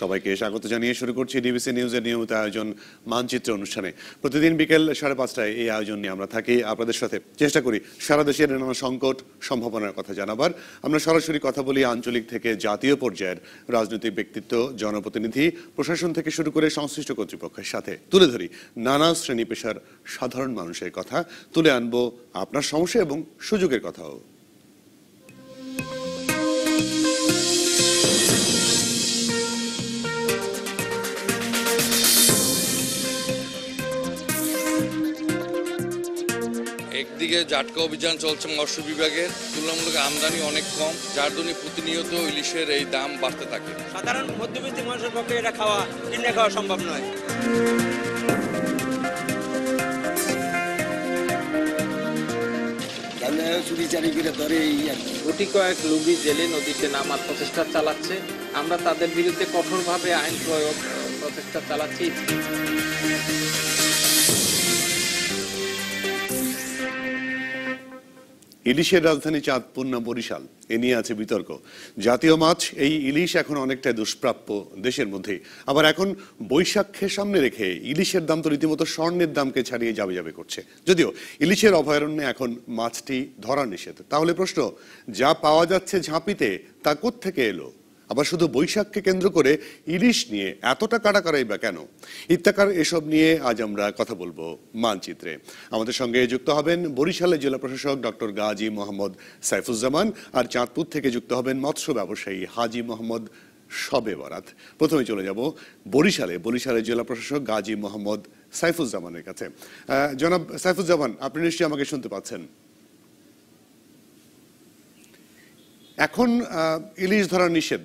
সবাইকে স্বাগত জানিয়ে শুরু করছি ডিবিসি নিউজের নিয়মিত আয়োজন মানচিত্র অনুষ্ঠানে প্রতিদিন বিকেল সাড়ে পাঁচটায় এই আয়োজন নিয়ে আমরা থাকি আপনাদের সাথে চেষ্টা করি সারা দেশের নানা সংকট সম্ভাবনার কথা জানাবার আমরা সরাসরি কথা বলি আঞ্চলিক থেকে জাতীয় পর্যায়ের রাজনৈতিক ব্যক্তিত্ব জনপ্রতিনিধি প্রশাসন থেকে শুরু করে সংশ্লিষ্ট কর্তৃপক্ষের সাথে তুলে ধরি নানা শ্রেণী পেশার সাধারণ মানুষের কথা তুলে আনবো আপনার সমস্যা এবং সুযোগের কথাও দিকে জাটকা অভিযান চলছে মৎস্য বিভাগের তুলনামূলক আমদানি অনেক কম যার জন্য প্রতিনিয়ত ইলিশের এই দাম বাড়তে থাকে সাধারণ মধ্যবিত্ত মানুষের পক্ষে এটা খাওয়া কিনে খাওয়া সম্ভব নয় ধরে এই কয়েক লুবি জেলে নদীতে নামার প্রচেষ্টা চালাচ্ছে আমরা তাদের বিরুদ্ধে কঠোরভাবে আইন প্রয়োগ প্রচেষ্টা চালাচ্ছি ইলিশের রাজধানী চাঁদপুর না বরিশাল এ নিয়ে আছে বিতর্ক জাতীয় মাছ এই ইলিশ এখন অনেকটাই দুষ্প্রাপ্য দেশের মধ্যে আবার এখন বৈশাখকে সামনে রেখে ইলিশের দাম তো রীতিমতো স্বর্ণের দামকে ছাড়িয়ে যাবে যাবে করছে যদিও ইলিশের অভয়ারণ্যে এখন মাছটি ধরা নিষেধ তাহলে প্রশ্ন যা পাওয়া যাচ্ছে ঝাঁপিতে তা থেকে এলো আবার শুধু বৈশাখকে কেন্দ্র করে ইলিশ নিয়ে এতটা কারাকারাই বা কেন ইত্যাকার এসব নিয়ে আজ আমরা কথা বলবো মানচিত্রে আমাদের সঙ্গে যুক্ত হবেন বরিশালের জেলা প্রশাসক ডক্টর গাজী মোহাম্মদ সাইফুজ্জামান আর চাঁদপুর থেকে যুক্ত হবেন মৎস্য ব্যবসায়ী হাজি মোহাম্মদ সবে বরাত প্রথমে চলে যাব বরিশালে বরিশালের জেলা প্রশাসক গাজী মোহাম্মদ সাইফুজ্জামানের কাছে জনাব সাইফুজ্জামান আপনি নিশ্চয়ই আমাকে শুনতে পাচ্ছেন এখন ইলিশ ধরা নিষেধ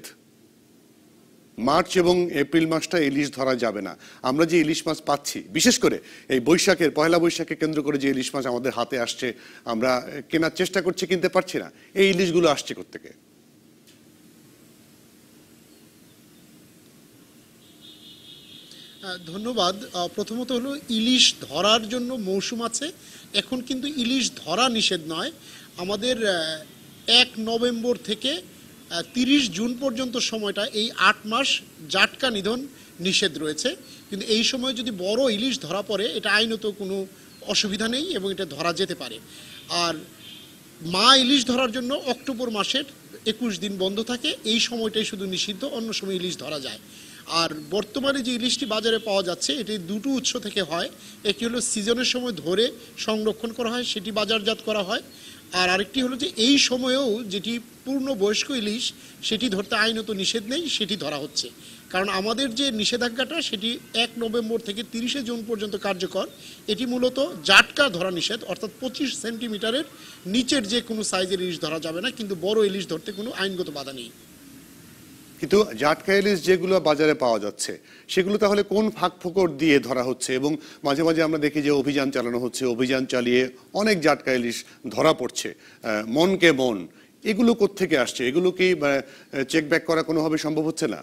মার্চ এবং এপ্রিল মাসটা ইলিশ ধরা যাবে না আমরা যে ইলিশ মাছ পাচ্ছি বিশেষ করে এই বৈশাখের পয়লা বৈশাখে কেন্দ্র করে যে ইলিশ মাছ আমাদের হাতে আসছে আমরা কেনার চেষ্টা করছি কিনতে পারছি না এই ইলিশগুলো আসছে কোথেকে ধন্যবাদ প্রথমত হলো ইলিশ ধরার জন্য মৌসুম আছে এখন কিন্তু ইলিশ ধরা নিষেধ নয় আমাদের এক নভেম্বর থেকে তিরিশ জুন পর্যন্ত সময়টা এই আট মাস জাটকা নিধন নিষেধ রয়েছে কিন্তু এই সময় যদি বড় ইলিশ ধরা পড়ে এটা আইনত কোনো অসুবিধা নেই এবং এটা ধরা যেতে পারে আর মা ইলিশ ধরার জন্য অক্টোবর মাসের একুশ দিন বন্ধ থাকে এই সময়টাই শুধু নিষিদ্ধ অন্য সময় ইলিশ ধরা যায় আর বর্তমানে যে ইলিশটি বাজারে পাওয়া যাচ্ছে এটি দুটো উৎস থেকে হয় একটি হলো সিজনের সময় ধরে সংরক্ষণ করা হয় সেটি বাজারজাত করা হয় আর আরেকটি হলো যে এই সময়েও যেটি পূর্ণ বয়স্ক ইলিশ সেটি ধরতে আইনত নিষেধ নেই সেটি ধরা হচ্ছে কারণ আমাদের যে নিষেধাজ্ঞাটা সেটি এক নভেম্বর থেকে তিরিশে জুন পর্যন্ত কার্যকর এটি মূলত জাটকা ধরা নিষেধ অর্থাৎ পঁচিশ সেন্টিমিটারের নিচের যে কোনো সাইজের ইলিশ ধরা যাবে না কিন্তু বড় ইলিশ ধরতে কোনো আইনগত বাধা নেই কিন্তু জাটকা ইলিশ যেগুলো বাজারে পাওয়া যাচ্ছে সেগুলো তাহলে কোন ফাঁক ফোকর দিয়ে ধরা হচ্ছে এবং মাঝে মাঝে আমরা দেখি যে অভিযান চালানো হচ্ছে অভিযান চালিয়ে অনেক জাটকা ইলিশ ধরা পড়ছে মনকে মন এগুলো থেকে আসছে এগুলো কি চেক ব্যাক করা কোনোভাবে সম্ভব হচ্ছে না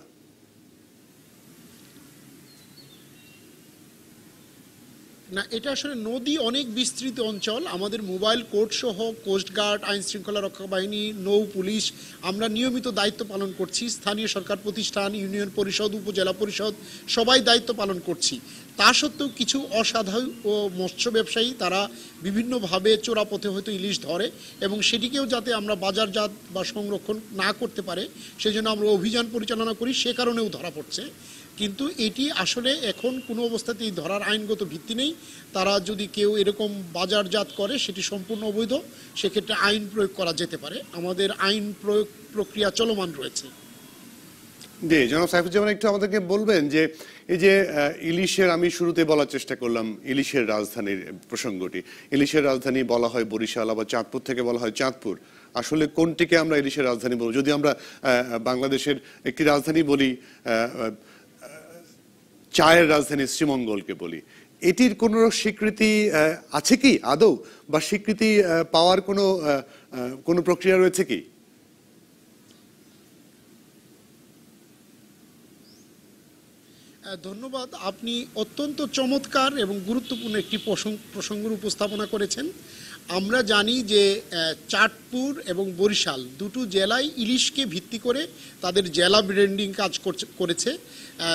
না এটা আসলে নদী অনেক বিস্তৃত অঞ্চল আমাদের মোবাইল কোর্ট সহ কোস্টগার্ড আইন শৃঙ্খলা রক্ষা বাহিনী নৌ পুলিশ আমরা নিয়মিত দায়িত্ব পালন করছি স্থানীয় সরকার প্রতিষ্ঠান ইউনিয়ন পরিষদ উপজেলা পরিষদ সবাই দায়িত্ব পালন করছি তা সত্ত্বেও কিছু অসাধারণ ও মৎস্য ব্যবসায়ী তারা বিভিন্নভাবে চোরাপথে হয়তো ইলিশ ধরে এবং সেটিকেও যাতে আমরা বাজারজাত বা সংরক্ষণ না করতে পারে সেজন্য আমরা অভিযান পরিচালনা করি সে কারণেও ধরা পড়ছে কিন্তু এটি আসলে এখন কোনো অবস্থাতেই ধরার আইনগত ভিত্তি নেই তারা যদি কেউ এরকম বাজারজাত করে সেটি সম্পূর্ণ অবৈধ সেক্ষেত্রে আইন প্রয়োগ করা যেতে পারে আমাদের আইন প্রয়োগ প্রক্রিয়া চলমান রয়েছে জি জনাব সাইফুজ্জামান একটু আমাদেরকে বলবেন যে এই যে ইলিশের আমি শুরুতে বলার চেষ্টা করলাম ইলিশের রাজধানীর প্রসঙ্গটি ইলিশের রাজধানী বলা হয় বরিশাল আবার চাঁদপুর থেকে বলা হয় চাঁদপুর আসলে কোনটিকে আমরা ইলিশের রাজধানী বলবো যদি আমরা বাংলাদেশের একটি রাজধানী বলি চায়ের রাজধানী শ্রীমঙ্গলকে বলি এটির কোনো স্বীকৃতি আছে কি আদৌ বা স্বীকৃতি পাওয়ার কোনো কোনো প্রক্রিয়া রয়েছে কি ধন্যবাদ আপনি অত্যন্ত চমৎকার এবং গুরুত্বপূর্ণ একটি প্রসঙ্গের উপস্থাপনা করেছেন আমরা জানি যে চাটপুর এবং বরিশাল দুটো জেলায় ইলিশকে ভিত্তি করে তাদের জেলা ব্র্যান্ডিং কাজ করেছে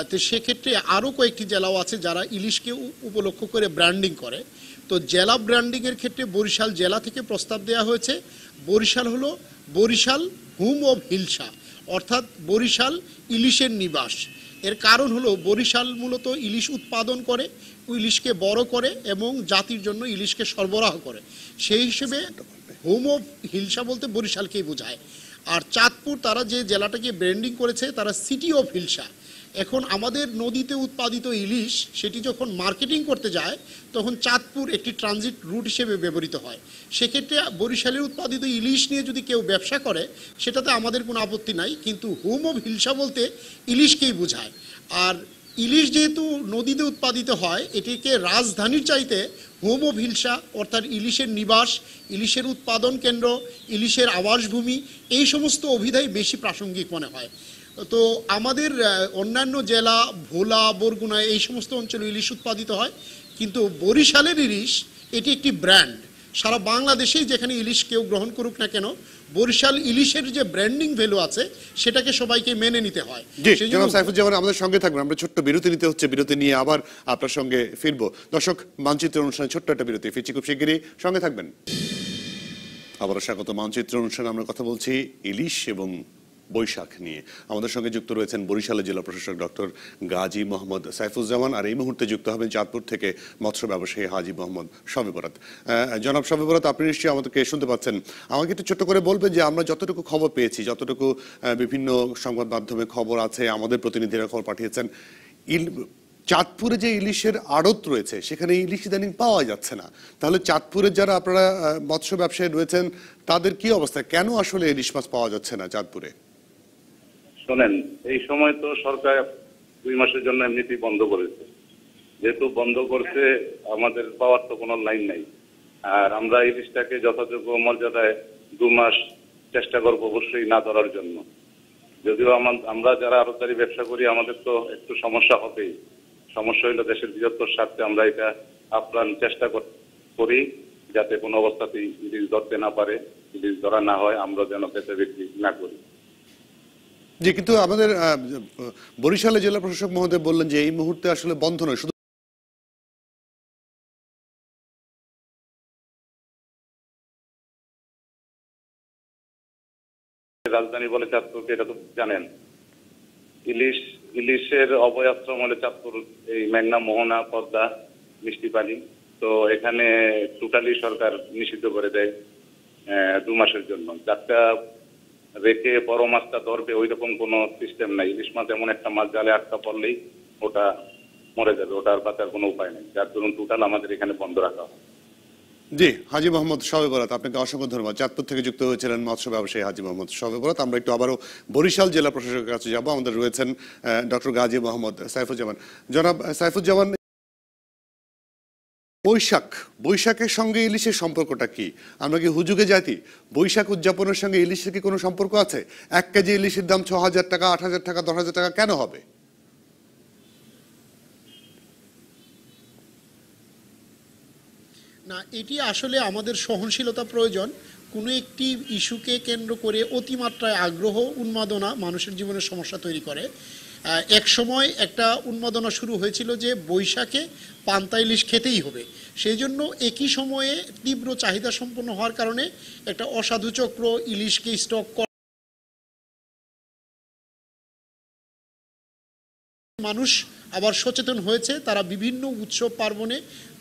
তো সেক্ষেত্রে আরও কয়েকটি জেলাও আছে যারা ইলিশকে উপলক্ষ করে ব্র্যান্ডিং করে তো জেলা ব্র্যান্ডিংয়ের ক্ষেত্রে বরিশাল জেলা থেকে প্রস্তাব দেওয়া হয়েছে বরিশাল হলো বরিশাল হুম অব হিলসা অর্থাৎ বরিশাল ইলিশের নিবাস এর কারণ হলো বরিশাল মূলত ইলিশ উৎপাদন করে ইলিশকে বড় করে এবং জাতির জন্য ইলিশকে সরবরাহ করে সেই হিসেবে হোম অফ হিলসা বলতে বরিশালকেই বোঝায় আর চাঁদপুর তারা যে জেলাটাকে ব্র্যান্ডিং করেছে তারা সিটি অফ হিলসা এখন আমাদের নদীতে উৎপাদিত ইলিশ সেটি যখন মার্কেটিং করতে যায় তখন চাঁদপুর একটি ট্রানজিট রুট হিসেবে ব্যবহৃত হয় সেক্ষেত্রে বরিশালের উৎপাদিত ইলিশ নিয়ে যদি কেউ ব্যবসা করে সেটাতে আমাদের কোনো আপত্তি নাই কিন্তু হোম অফ হিলসা বলতে ইলিশকেই বোঝায় আর ইলিশ যেহেতু নদীতে উৎপাদিত হয় এটিকে রাজধানীর চাইতে হোম অফ হিলসা অর্থাৎ ইলিশের নিবাস ইলিশের উৎপাদন কেন্দ্র ইলিশের আবাসভূমি এই সমস্ত অভিধায় বেশি প্রাসঙ্গিক মনে হয় তো আমাদের অন্যান্য জেলা ভোলা বরগুনা এই সমস্ত অঞ্চলে ইলিশ উৎপাদিত হয় কিন্তু বরিশালের ইলিশ এটি একটি ব্র্যান্ড সারা বাংলাদেশেই যেখানে ইলিশ কেউ গ্রহণ করুক না কেন বরিশাল ইলিশের যে ব্র্যান্ডিং ভ্যালু আছে সেটাকে সবাইকে মেনে নিতে হয় জনাব সাইফুজ্জামান আমাদের সঙ্গে থাকবেন আমরা ছোট্ট বিরতি নিতে হচ্ছে বিরতি নিয়ে আবার আপনার সঙ্গে ফিরবো দর্শক মানচিত্র অনুষ্ঠানে ছোট্ট একটা বিরতি ফিরছি খুব শিগগিরই সঙ্গে থাকবেন আবার স্বাগত মানচিত্র অনুষ্ঠানে আমরা কথা বলছি ইলিশ এবং বৈশাখ নিয়ে আমাদের সঙ্গে যুক্ত রয়েছেন বরিশালের জেলা প্রশাসক ডক্টর গাজী মোহাম্মদ সাইফুজ্জামান আর এই মুহূর্তে যুক্ত হবেন চাঁদপুর থেকে মৎস্য ব্যবসায়ী হাজি মোহাম্মদ সবিবরাত জনাব সবিবরাত আপনি নিশ্চয়ই আমাদেরকে শুনতে পাচ্ছেন আমাকে একটু ছোট্ট করে বলবেন যে আমরা যতটুকু খবর পেয়েছি যতটুকু বিভিন্ন সংবাদ মাধ্যমে খবর আছে আমাদের প্রতিনিধিরা খবর পাঠিয়েছেন ইল চাঁদপুরে যে ইলিশের আড়ত রয়েছে সেখানে ইলিশ ইদানিং পাওয়া যাচ্ছে না তাহলে চাঁদপুরে যারা আপনারা মৎস্য ব্যবসায়ী রয়েছেন তাদের কি অবস্থা কেন আসলে ইলিশ মাছ পাওয়া যাচ্ছে না চাঁদপুরে শোনেন এই সময় তো সরকার দুই মাসের জন্য এমনিতেই বন্ধ করেছে যেহেতু বন্ধ করছে আমাদের পাওয়ার তো কোনো লাইন নাই আর আমরা এই জিনিসটাকে যথাযোগ্য মর্যাদায় দু মাস চেষ্টা করবো অবশ্যই না ধরার জন্য যদিও আমরা যারা আরতদারি ব্যবসা করি আমাদের তো একটু সমস্যা হবেই সমস্যা হইলে দেশের বৃহত্তর স্বার্থে আমরা এটা আপ্রাণ চেষ্টা করি যাতে কোনো অবস্থাতেই ইলিশ ধরতে না পারে ইলিশ ধরা না হয় আমরা যেন পেতে বিক্রি না করি জি কিন্তু আমাদের বরিশালে জেলা প্রশাসক মহোদয় বললেন যে এই মুহূর্তে আসলে বন্ধ নয় শুধু রাজধানী বলে চাঁদপুরকে এটা তো জানেন ইলিশ ইলিশের অভয়াশ্রম হলে চাঁদপুর এই মেঘনা মোহনা পদ্মা মিষ্টি পানি তো এখানে টোটালি সরকার নিষিদ্ধ করে দেয় দু মাসের জন্য চারটা রেখে বড় মাছটা ধরবে ওই রকম কোনো সিস্টেম নাই ইলিশ মাছ এমন একটা মাছ জালে আটকা পড়লেই ওটা মরে যাবে ওটার বাঁচার কোনো উপায় নেই যার ধরুন টোটাল আমাদের এখানে বন্ধ রাখা হয় জি হাজি মোহাম্মদ শবে বরাত আপনাকে অসংখ্য ধন্যবাদ চাঁদপুর থেকে যুক্ত হয়েছিলেন মৎস্য ব্যবসায়ী হাজি মোহাম্মদ শবে বরাত আমরা একটু আবারও বরিশাল জেলা প্রশাসকের কাছে যাব আমাদের রয়েছেন ডক্টর গাজী মোহাম্মদ সাইফুজ্জামান জনাব সাইফুজ্জামান বৈশাখ বৈশাখের সঙ্গে ইলিশের সম্পর্কটা কি আমরা কি হুজুগে জাতি বৈশাখ উদযাপনের সঙ্গে ইলিশের কি কোনো সম্পর্ক আছে এক কেজি ইলিশের দাম ছ হাজার টাকা আট হাজার টাকা দশ হাজার টাকা কেন হবে না এটি আসলে আমাদের সহনশীলতা প্রয়োজন কোনো একটি ইস্যুকে কেন্দ্র করে অতিমাত্রায় আগ্রহ উন্মাদনা মানুষের জীবনে সমস্যা তৈরি করে এক সময় একটা উন্মাদনা শুরু হয়েছিল যে বৈশাখে পান্তা ইলিশ খেতেই হবে সেই জন্য একই সময়ে তীব্র চাহিদা সম্পন্ন হওয়ার কারণে একটা অসাধু চক্র ইলিশকে স্টক মানুষ আবার সচেতন হয়েছে তারা বিভিন্ন উৎসব পার্বণে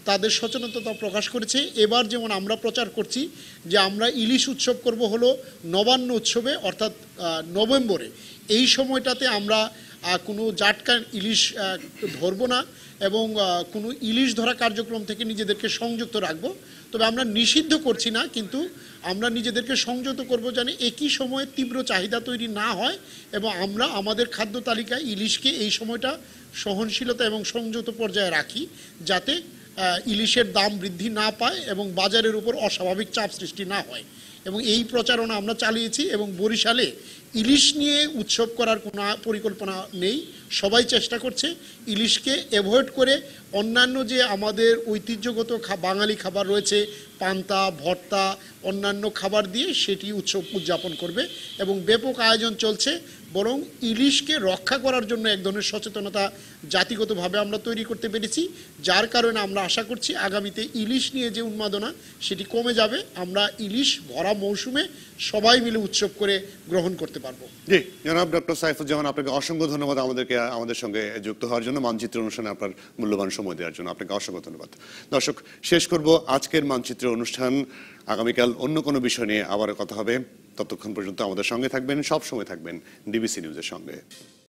তাদের সচেতনতা প্রকাশ করেছে এবার যেমন আমরা প্রচার করছি যে আমরা ইলিশ উৎসব করব হলো নবান্ন উৎসবে অর্থাৎ নভেম্বরে এই সময়টাতে আমরা কোনো জাটকা ইলিশ ধরব না এবং কোনো ইলিশ ধরা কার্যক্রম থেকে নিজেদেরকে সংযুক্ত রাখব তবে আমরা নিষিদ্ধ করছি না কিন্তু আমরা নিজেদেরকে সংযত করব যেন একই সময়ে তীব্র চাহিদা তৈরি না হয় এবং আমরা আমাদের খাদ্য তালিকায় ইলিশকে এই সময়টা সহনশীলতা এবং সংযত পর্যায়ে রাখি যাতে ইলিশের দাম বৃদ্ধি না পায় এবং বাজারের উপর অস্বাভাবিক চাপ সৃষ্টি না হয় এবং এই প্রচারণা আমরা চালিয়েছি এবং বরিশালে ইলিশ নিয়ে উৎসব করার কোনো পরিকল্পনা নেই সবাই চেষ্টা করছে ইলিশকে অ্যাভয়েড করে অন্যান্য যে আমাদের ঐতিহ্যগত বাঙালি খাবার রয়েছে পান্তা ভর্তা অন্যান্য খাবার দিয়ে সেটি উৎসব উদযাপন করবে এবং ব্যাপক আয়োজন চলছে বরং ইলিশকে রক্ষা করার জন্য এক ধরনের সচেতনতা জাতিগতভাবে আমরা তৈরি করতে পেরেছি যার কারণে আমরা আশা করছি আগামীতে ইলিশ নিয়ে যে উন্মাদনা সেটি কমে যাবে আমরা ইলিশ ভরা মৌসুমে সবাই মিলে উৎসব করে গ্রহণ করতে পারবো জি জনাব ডক্টর সাইফুজ্জামান আপনাকে অসংখ্য ধন্যবাদ আমাদেরকে আমাদের সঙ্গে যুক্ত হওয়ার জন্য মানচিত্র অনুষ্ঠানে আপনার মূল্যবান সময় দেওয়ার জন্য আপনাকে অসংখ্য ধন্যবাদ দর্শক শেষ করব আজকের মানচিত্র অনুষ্ঠান আগামীকাল অন্য কোনো বিষয় নিয়ে আবার কথা হবে ততক্ষণ পর্যন্ত আমাদের সঙ্গে থাকবেন সব সময় থাকবেন ডিবিসি নিউজের সঙ্গে